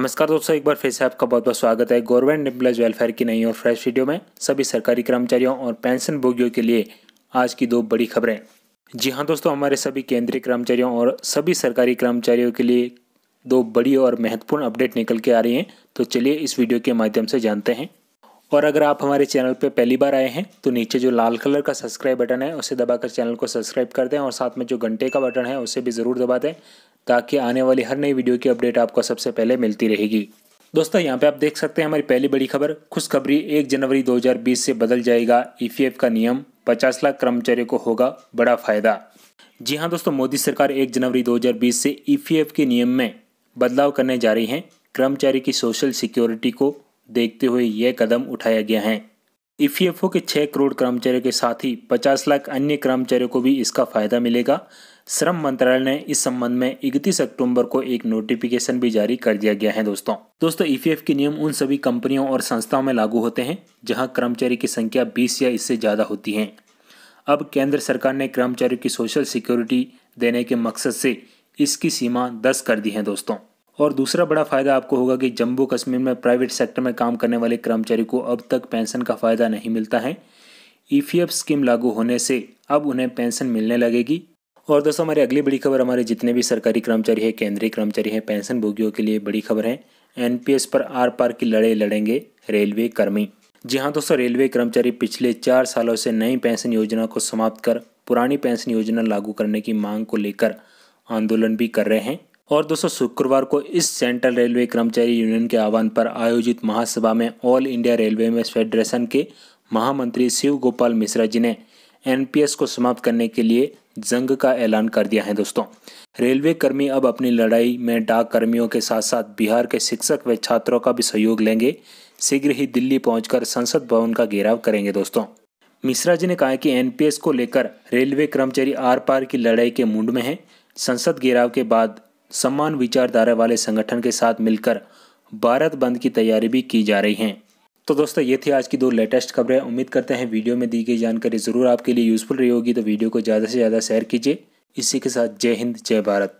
नमस्कार दोस्तों एक बार फिर से आपका बहुत बहुत स्वागत है गवर्नमेंट एम्प्लॉज वेलफेयर की नई और फ्रेश वीडियो में सभी सरकारी कर्मचारियों और पेंशन भोगियों के लिए आज की दो बड़ी खबरें जी हाँ दोस्तों हमारे सभी केंद्रीय कर्मचारियों और सभी सरकारी कर्मचारियों के लिए दो बड़ी और महत्वपूर्ण अपडेट निकल के आ रही हैं तो चलिए इस वीडियो के माध्यम से जानते हैं और अगर आप हमारे चैनल पर पहली बार आए हैं तो नीचे जो लाल कलर का सब्सक्राइब बटन है उसे दबाकर चैनल को सब्सक्राइब कर दें और साथ में जो घंटे का बटन है उसे भी ज़रूर दबा दें ताकि आने वाली हर नई वीडियो की अपडेट आपको सबसे पहले मिलती रहेगी दोस्तों यहाँ पे आप देख सकते हैं हमारी पहली बड़ी खबर खुशखबरी एक जनवरी 2020 से बदल जाएगा ईपीएफ e का नियम 50 लाख कर्मचारियों को होगा बड़ा फायदा जी हाँ दोस्तों मोदी सरकार एक जनवरी 2020 से ईपीएफ e के नियम में बदलाव करने जा रही है कर्मचारी की सोशल सिक्योरिटी को देखते हुए यह कदम उठाया गया है ईपीएफओ e के छह करोड़ कर्मचारियों के साथ ही पचास लाख अन्य कर्मचारियों को भी इसका फायदा मिलेगा श्रम मंत्रालय ने इस संबंध में 31 अक्टूबर को एक नोटिफिकेशन भी जारी कर दिया गया है दोस्तों दोस्तों ईपीएफ e के नियम उन सभी कंपनियों और संस्थाओं में लागू होते हैं जहां कर्मचारी की संख्या 20 या इससे ज़्यादा होती है अब केंद्र सरकार ने कर्मचारियों की सोशल सिक्योरिटी देने के मकसद से इसकी सीमा दस कर दी है दोस्तों और दूसरा बड़ा फ़ायदा आपको होगा कि जम्मू कश्मीर में प्राइवेट सेक्टर में काम करने वाले कर्मचारी को अब तक पेंशन का फ़ायदा नहीं मिलता है ई e स्कीम लागू होने से अब उन्हें पेंशन मिलने लगेगी और दोस्तों हमारी अगली बड़ी खबर हमारे जितने भी सरकारी कर्मचारी हैं केंद्रीय कर्मचारी हैं पेंशन भोगियों के लिए बड़ी खबर है एनपीएस पर आर पार की लड़े लड़ेंगे रेलवे कर्मी जी हाँ दोस्तों रेलवे कर्मचारी पिछले चार सालों से नई पेंशन योजना को समाप्त कर पुरानी पेंशन योजना लागू करने की मांग को लेकर आंदोलन भी कर रहे हैं और दोस्तों शुक्रवार को इस सेंट्रल रेलवे कर्मचारी यूनियन के आह्वान पर आयोजित महासभा में ऑल इंडिया रेलवे में फेडरेशन के महामंत्री शिव गोपाल मिश्रा जी ने एनपीएस को समाप्त करने के लिए जंग का ऐलान कर दिया है दोस्तों रेलवे कर्मी अब अपनी लड़ाई में डाक कर्मियों के साथ साथ बिहार के शिक्षक व छात्रों का भी सहयोग लेंगे शीघ्र ही दिल्ली पहुंचकर संसद भवन का घेराव करेंगे दोस्तों मिश्रा जी ने कहा कि एनपीएस को लेकर रेलवे कर्मचारी आर पार की लड़ाई के मूड में है संसद घेराव के बाद समान विचारधारा वाले संगठन के साथ मिलकर भारत बंद की तैयारी भी की जा रही है तो दोस्तों ये थी आज की दो लेटेस्ट खबरें उम्मीद करते हैं वीडियो में दी गई जानकारी ज़रूर आपके लिए यूज़फुल रही होगी तो वीडियो को ज़्यादा से ज़्यादा शेयर कीजिए इसी के साथ जय हिंद जय भारत